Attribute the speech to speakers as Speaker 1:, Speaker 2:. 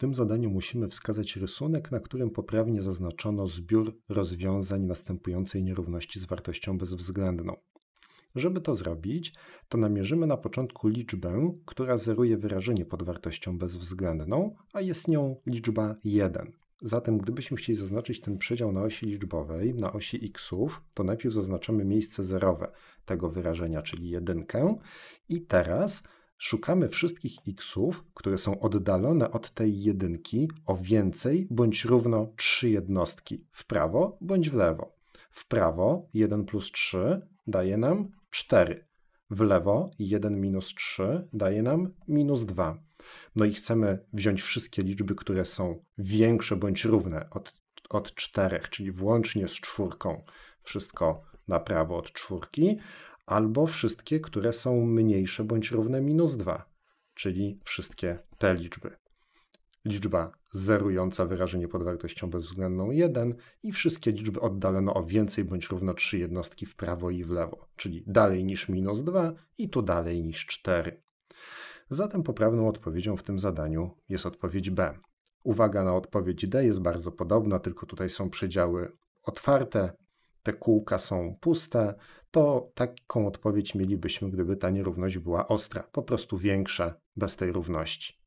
Speaker 1: tym zadaniu musimy wskazać rysunek, na którym poprawnie zaznaczono zbiór rozwiązań następującej nierówności z wartością bezwzględną. Żeby to zrobić, to namierzymy na początku liczbę, która zeruje wyrażenie pod wartością bezwzględną, a jest nią liczba 1. Zatem gdybyśmy chcieli zaznaczyć ten przedział na osi liczbowej, na osi xów, to najpierw zaznaczamy miejsce zerowe tego wyrażenia, czyli jedynkę i teraz szukamy wszystkich xów, które są oddalone od tej jedynki o więcej bądź równo 3 jednostki w prawo bądź w lewo. W prawo 1 plus 3 daje nam 4. W lewo 1 minus 3 daje nam minus 2. No i chcemy wziąć wszystkie liczby, które są większe bądź równe od, od 4, czyli włącznie z czwórką. Wszystko na prawo od czwórki, albo wszystkie, które są mniejsze bądź równe minus 2, czyli wszystkie te liczby. Liczba zerująca wyrażenie pod wartością bezwzględną 1 i wszystkie liczby oddalono o więcej bądź równo 3 jednostki w prawo i w lewo, czyli dalej niż minus 2 i tu dalej niż 4. Zatem poprawną odpowiedzią w tym zadaniu jest odpowiedź B. Uwaga na odpowiedź D jest bardzo podobna, tylko tutaj są przedziały otwarte, te kółka są puste, to taką odpowiedź mielibyśmy, gdyby ta nierówność była ostra, po prostu większa bez tej równości.